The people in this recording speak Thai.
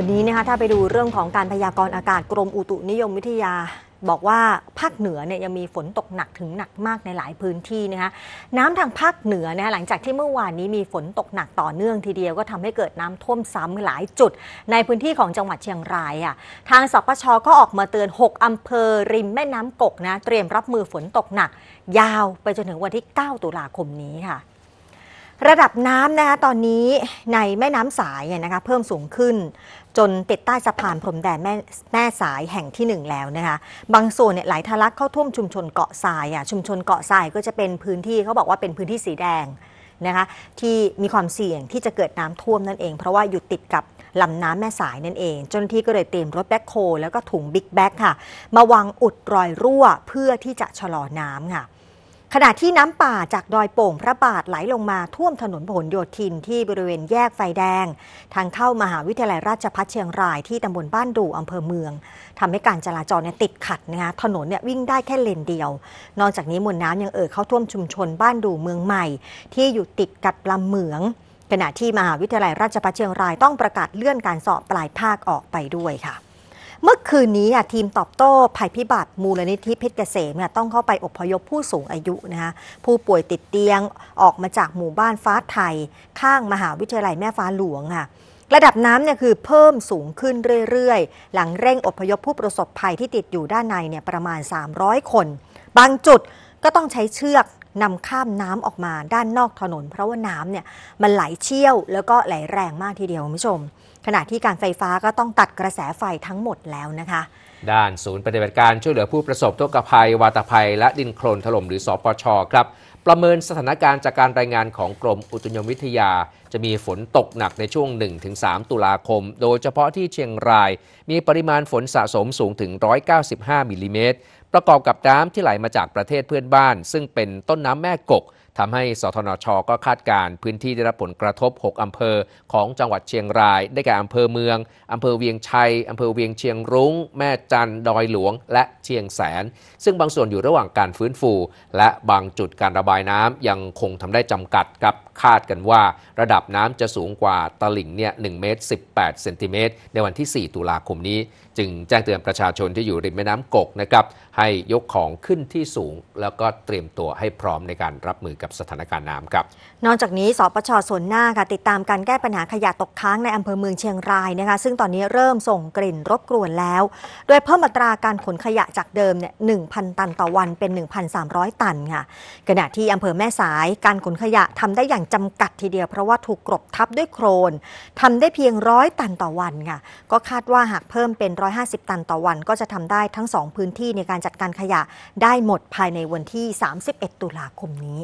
วันนี้นะคะถ้าไปดูเรื่องของการพยากรณ์อากาศกรมอุตุนิยมวิทยา บอกว่าภาคเหนือเนี่ยยังมีฝนตกหนักถึงหนักมากในหลายพื้นที่นะคะน้ำทางภาคเหนือนะคะหลังจากที่เมื่อวานนี้มีฝนตกหนักต่อเนื่องทีเดียวก็ทำให้เกิดน้ำท่วมซ้ำหลายจุด ในพื้นที่ของจังหวัดเชียงรายอ่ะทางสปชก็ออกมาเตือน 6 อำเภอริมแม่น้ำกกนะเตรียมรับมือฝนตกหนักยาวไปจนถึงวันที่ 9 ตุลาคมนี้ค่ะระดับน้ำนะคะตอนนี้ในแม่น้ำสายเนี่ยนะคะเพิ่มสูงขึ้นจนติดใต้สะพานพรมแดนแม่แม่สายแห่งที่หนึ่งแล้วนะคะบางส่วนเนี่ยไหลทะลักเข้าท่วมชุมชนเกาะทรายอ่ะชุมชนเกาะทรายก็จะเป็นพื้นที่เขาบอกว่าเป็นพื้นที่สีแดงนะคะที่มีความเสี่ยงที่จะเกิดน้ำท่วมนั่นเอง เพราะว่าอยู่ติดกับลำน้ำแม่สายนั่นเองเจ้าหน้าที่ก็เลยเตรียมรถแบ็คโฮแล้วก็ถุงบิ๊กแบ็คค่ะมาวางอุดรอยรั่วเพื่อที่จะชะลอน้ำค่ะขณะที่น้ำป่าจากดอยโป่งพระบาทไหลลงมาท่วมถนนพหลโยธินที่บริเวณแยกไฟแดง ทางเข้ามหาวิทยาลัยราชพัฒเชียงรายที่ตำบลบ้านดู่อำเภอเมืองทำให้การจราจรเนี่ยติดขัดนะคะถนนเนี่ยวิ่งได้แค่เลนเดียว นอกจากนี้มวลน้ำยังเอ่อเข้าท่วมชุมชนบ้านดู่เมืองใหม่ ที่อยู่ติดกับลำเหมือง ขณะที่มหาวิทยาลัยราชพัฒเชียงรายต้องประกาศเลื่อนการสอบปลายภาคออกไปด้วยค่ะเมื่อคืนนี้ทีมตอบโต้ ภัยพิบัติมูลนิธิเพชรเกษมต้องเข้าไปอพยพผู้สูงอายุนะคะผู้ป่วยติดเตียงออกมาจากหมู่บ้านฟ้าไทย ข้างมหาวิทยาลัยแม่ฟ้าหลวงค่ะระดับน้ำเนี่ยคือเพิ่มสูงขึ้นเรื่อยๆ หลังเร่งอพยพผู้ประสบภัยที่ติดอยู่ด้านในเนี่ยประมาณ 300 คน บางจุดก็ต้องใช้เชือกนำข้ามน้ำออกมาด้านนอกถนน เพราะว่าน้ำเนี่ยมันไหลเชี่ยว แล้วก็ไหลแรงมากทีเดียวคุณผู้ชม ขณะที่การไฟฟ้าก็ต้องตัดกระแสไฟทั้งหมดแล้วนะคะ ด้านศูนย์ปฏิบัติการช่วยเหลือผู้ประสบทุกภัยวาตภัย และดินโคลนถล่มหรือสอปชครับ ประเมินสถานการณ์จากการรายงานของกรมอุตุนิยมวิทยา จะมีฝนตกหนักในช่วง 1-3 ตุลาคม โดยเฉพาะที่เชียงราย มีปริมาณฝนสะสมสูงถึง195มิลลิเมตรประกอบกับน้ำที่ไหลมาจากประเทศเพื่อนบ้าน ซึ่งเป็นต้นน้ำแม่กกทำให้สทนชก็คาดการพื้นที่ได้รับผลกระทบ 6 อำเภอของจังหวัดเชียงราย ได้แก่อำเภอเมืองอำเภอเวียงชัยอำเภอเวียงเชียงรุง้ง แม่จัน ดอยหลวง และเชียงแสน ซึ่งบางส่วนอยู่ระหว่างการฟื้นฟู และบางจุดการระบายน้ำยังคงทำได้จำกัดครับคาดกันว่า ระดับน้ำจะสูงกว่าตลิ่งเนี่ย1เมตร18เซนติเมตรในวันที่ 4 ตุลาคมนี้ จึงแจ้งเตือนประชาชนที่อยู่ริมแม่น้ำกกนะครับให้ยกของขึ้นที่สูง แล้วก็เตรียมตัวให้พร้อมในการรับมือกับับสถานการณ์น้ำครับ นอกจากนี้ สปชส่วนหน้าค่ะติดตามการแก้ปัญหาขยะตกค้างในอำเภอเมืองเชียงรายนะคะซึ่งตอนนี้เริ่มส่งกลิ่นรบกวนแล้ว โดยเพิ่มอัตราการขนขยะจากเดิมเนี่ย1,000 ตันต่อวันเป็น 1,300 ตันค่ะขณะที่อำเภอแม่สาย การขนขยะทำได้อย่างจำกัดทีเดียว เพราะว่าถูกกรบทับด้วยโครนทำได้เพียงร้อยตันต่อวันค่ะก็คาดว่าหากเพิ่มเป็น 150 ตันต่อวันก็จะทำได้ทั้ง2พื้นที่ในการจัดการขยะได้หมดภายในวันที่ 31 ตุลาคมนี้